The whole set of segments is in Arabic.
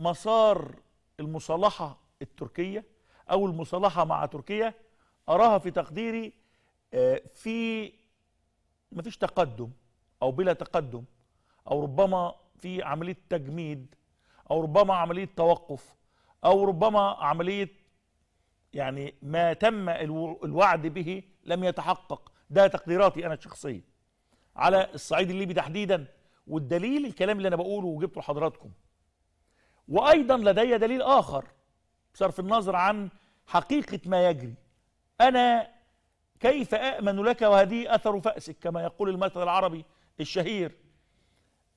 مسار المصالحة التركية أو المصالحة مع تركيا أراها في تقديري آه، في مفيش تقدم أو بلا تقدم أو ربما في عملية تجميد أو ربما عملية توقف أو ربما عملية يعني ما تم الوعد به لم يتحقق ده تقديراتي أنا الشخصية على الصعيد الليبي تحديدا والدليل الكلام اللي أنا بقوله وجبته لحضراتكم وأيضا لدي دليل آخر بصرف النظر عن حقيقة ما يجري أنا كيف أأمن لك وهذه أثر فأسك كما يقول المثل العربي الشهير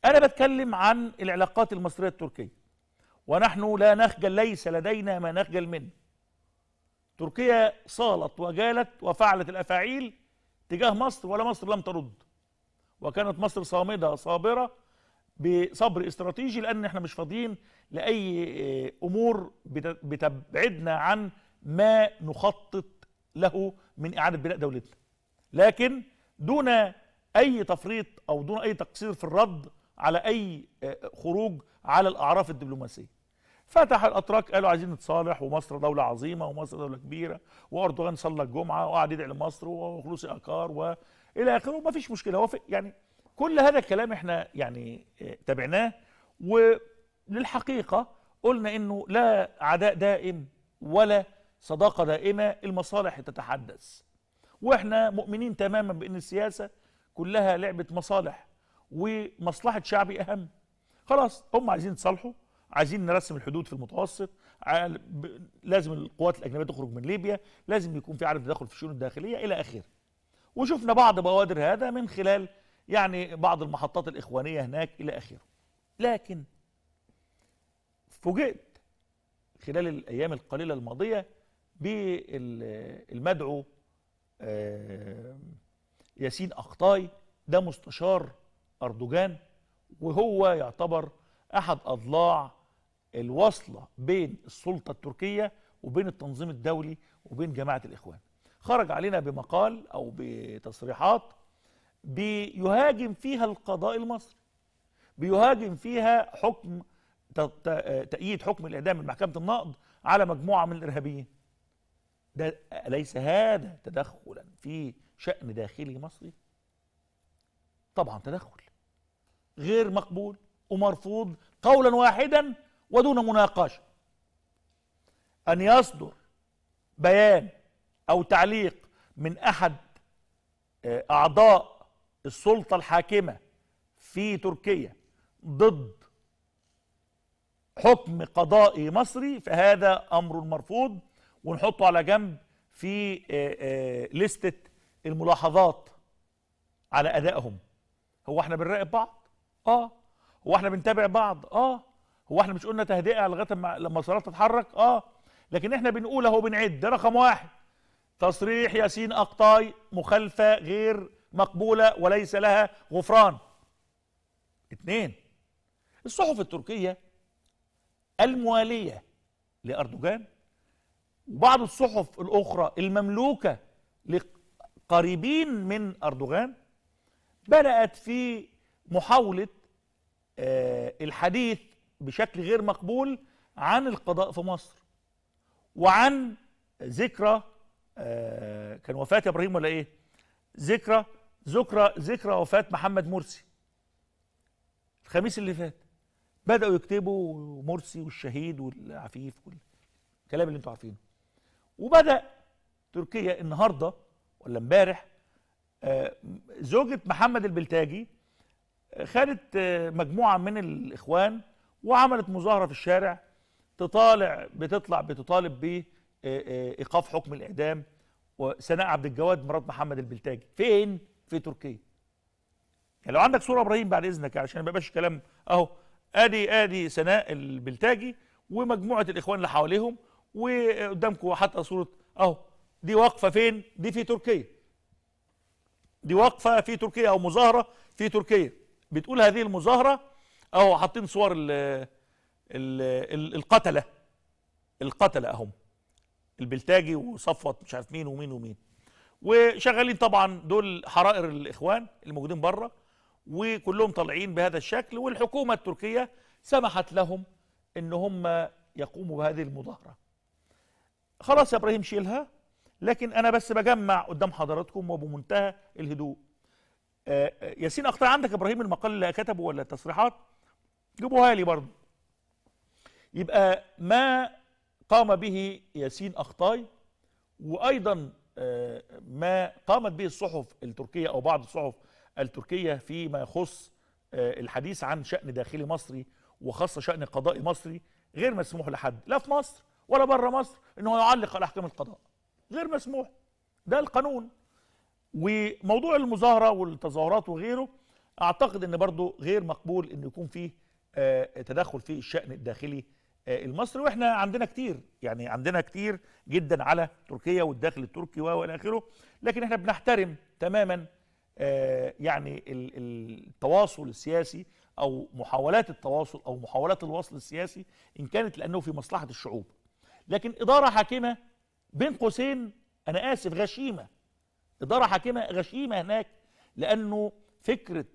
أنا بتكلم عن العلاقات المصرية التركية ونحن لا نخجل ليس لدينا ما نخجل منه تركيا صالت وجالت وفعلت الأفاعيل تجاه مصر ولا مصر لم ترد وكانت مصر صامدة صابرة بصبر استراتيجي لان احنا مش فاضيين لاي آه، امور بتبعدنا عن ما نخطط له من اعاده بناء دولتنا لكن دون اي تفريط او دون اي تقصير في الرد على اي آه، خروج على الاعراف الدبلوماسيه فتح الاتراك قالوا عايزين نتصالح ومصر دوله عظيمه ومصر دوله كبيره واردوغان صلى الجمعه وقعد يدعي لمصر وخلوص اكار والى اخره ما فيش مشكله هو يعني كل هذا الكلام احنا يعني آه، تابعناه وللحقيقة قلنا انه لا عداء دائم ولا صداقة دائمة المصالح تتحدث واحنا مؤمنين تماما بان السياسة كلها لعبة مصالح ومصلحة شعبي اهم خلاص هم عايزين يتصالحوا عايزين نرسم الحدود في المتوسط لازم القوات الاجنبيه تخرج من ليبيا لازم يكون في عدم تدخل في الشؤون الداخليه الى اخره وشفنا بعض بوادر هذا من خلال يعني بعض المحطات الإخوانية هناك إلى آخره لكن فوجئت خلال الأيام القليلة الماضية بالمدعو آه، ياسين أخطاي ده مستشار أردوغان وهو يعتبر أحد أضلاع الوصلة بين السلطة التركية وبين التنظيم الدولي وبين جماعة الإخوان خرج علينا بمقال أو بتصريحات بيهاجم فيها القضاء المصري بيهاجم فيها حكم تأييد حكم الإعدام من محكمة النقض على مجموعة من الإرهابيين ده ليس هذا تدخلا في شأن داخلي مصري طبعا تدخل غير مقبول ومرفوض قولا واحدا ودون مناقشه ان يصدر بيان او تعليق من احد آه، اعضاء السلطة الحاكمة في تركيا ضد حكم قضائي مصري فهذا أمر مرفوض ونحطه على جنب في آه، آه، لستة الملاحظات على أدائهم هو احنا بنراقب بعض؟ اه هو احنا بنتابع بعض؟ اه هو احنا مش قلنا تهدئة لغاية لما الصلاة تتحرك؟ اه لكن احنا بنقول اهو بنعد رقم واحد تصريح ياسين أقطاي مخالفة غير مقبولة وليس لها غفران اثنين الصحف التركية الموالية لأردوغان وبعض الصحف الأخرى المملوكة لقريبين من أردوغان بدأت في محاولة آه، الحديث بشكل غير مقبول عن القضاء في مصر وعن ذكرى آه، كان وفاة إبراهيم ولا إيه؟ ذكرى ذكرى ذكرى وفاه محمد مرسي الخميس اللي فات بداوا يكتبوا مرسي والشهيد والعفيف والكلام اللي انتوا عارفينه وبدا تركيا النهارده ولا امبارح آه، زوجة محمد البلتاجي آه، خدت آه، مجموعة من الإخوان وعملت مظاهرة في الشارع تطالع بتطلع بتطالب بإيقاف حكم الإعدام وسناء عبد الجواد مرات محمد البلتاجي فين؟ في تركيا يعني لو عندك صورة ابراهيم بعد اذنك عشان ما يبقاش كلام اهو ادي ادي سناء البلتاجي ومجموعة الاخوان اللي حواليهم وقدامكم حتى صورة اهو دي واقفة فين دي في تركيا دي واقفة في تركيا او مظاهرة في تركيا بتقول هذه المظاهرة اهو حاطين صور ال القتلة القتلة اهم البلتاجي وصفوت مش عارف مين ومين ومين وشغالين طبعا دول حرائر الاخوان اللي موجودين بره وكلهم طالعين بهذا الشكل والحكومه التركيه سمحت لهم ان هم يقوموا بهذه المظاهره. خلاص يا ابراهيم شيلها لكن انا بس بجمع قدام حضراتكم وبمنتهى الهدوء. آه، آه، ياسين اختار عندك يا ابراهيم المقال اللي كتبه ولا التصريحات؟ جيبوها لي برضه. يبقى ما قام به ياسين اخطاي وايضا آه، ما قامت به الصحف التركية أو بعض الصحف التركية فيما يخص آه، الحديث عن شأن داخلي مصري وخاصة شأن قضاء مصري غير مسموح لحد لا في مصر ولا بره مصر أنه يعلق على احكام القضاء غير مسموح ده القانون وموضوع المظاهره والتظاهرات وغيره اعتقد ان برضه غير مقبول ان يكون فيه آه، تدخل في الشان الداخلي آه، المصري واحنا عندنا كتير يعني عندنا كتير جدا على تركيا والداخل التركي والى اخره لكن احنا بنحترم تماما آه، يعني التواصل السياسي او محاولات التواصل او محاولات الوصل السياسي ان كانت لانه في مصلحه الشعوب لكن اداره حاكمه بين قوسين انا اسف غشيمه اداره حاكمه غشيمه هناك لانه فكره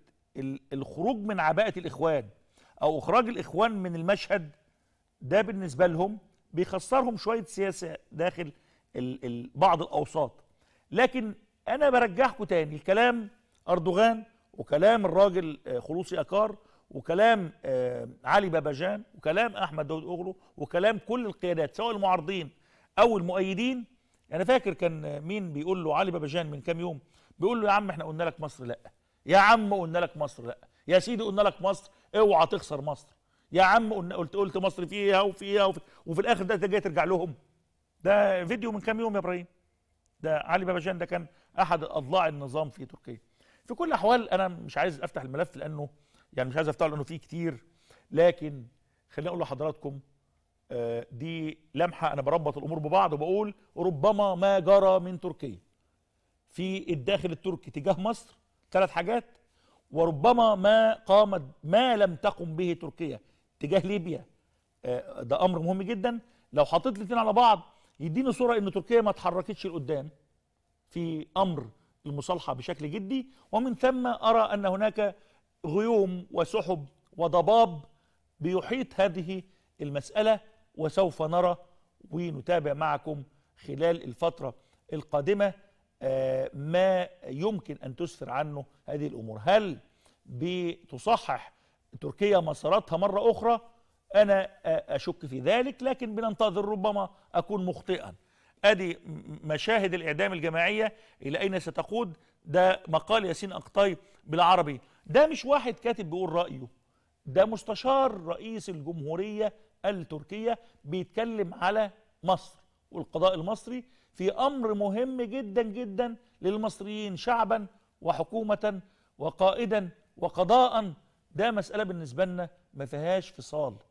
الخروج من عباءه الاخوان او اخراج الاخوان من المشهد ده بالنسبه لهم بيخسرهم شويه سياسه داخل الـ الـ بعض الاوساط لكن انا برجحكم تاني كلام اردوغان وكلام الراجل آه، خلوصي اكار وكلام آه، علي باباجان وكلام احمد داود اوغلو وكلام كل القيادات سواء المعارضين او المؤيدين انا فاكر كان مين بيقول له علي باباجان من كام يوم بيقول له يا عم احنا قلنا لك مصر لا يا عم قلنا لك مصر لا يا سيدي قلنا لك مصر اوعى تخسر مصر يا عم قلت قلت مصر فيها وفيها وفي, وفي الاخر ده جاي ترجع لهم ده فيديو من كام يوم يا ابراهيم ده علي باباجان ده كان احد اضلاع النظام في تركيا في كل الاحوال انا مش عايز افتح الملف لانه يعني مش عايز افتحه لانه فيه كتير لكن خليني اقول لحضراتكم آه، دي لمحه انا بربط الامور ببعض وبقول ربما ما جرى من تركيا في الداخل التركي تجاه مصر ثلاث حاجات وربما ما قامت ما لم تقم به تركيا تجاه ليبيا آه، ده امر مهم جدا لو حطيت الاثنين على بعض يديني صوره ان تركيا ما اتحركتش لقدام في امر المصالحه بشكل جدي ومن ثم ارى ان هناك غيوم وسحب وضباب بيحيط هذه المساله وسوف نرى ونتابع معكم خلال الفتره القادمه آه، ما يمكن ان تسفر عنه هذه الامور هل بتصحح تركيا مساراتها مرة أخرى أنا أشك في ذلك لكن بننتظر ربما أكون مخطئا أدي مشاهد الإعدام الجماعية إلى أين ستقود ده مقال ياسين أقطاي بالعربي ده مش واحد كاتب بيقول رأيه ده مستشار رئيس الجمهورية التركية بيتكلم على مصر والقضاء المصري في أمر مهم جدا جدا للمصريين شعبا وحكومة وقائدا وقضاء ده مسألة بالنسبة لنا ما فيهاش فصال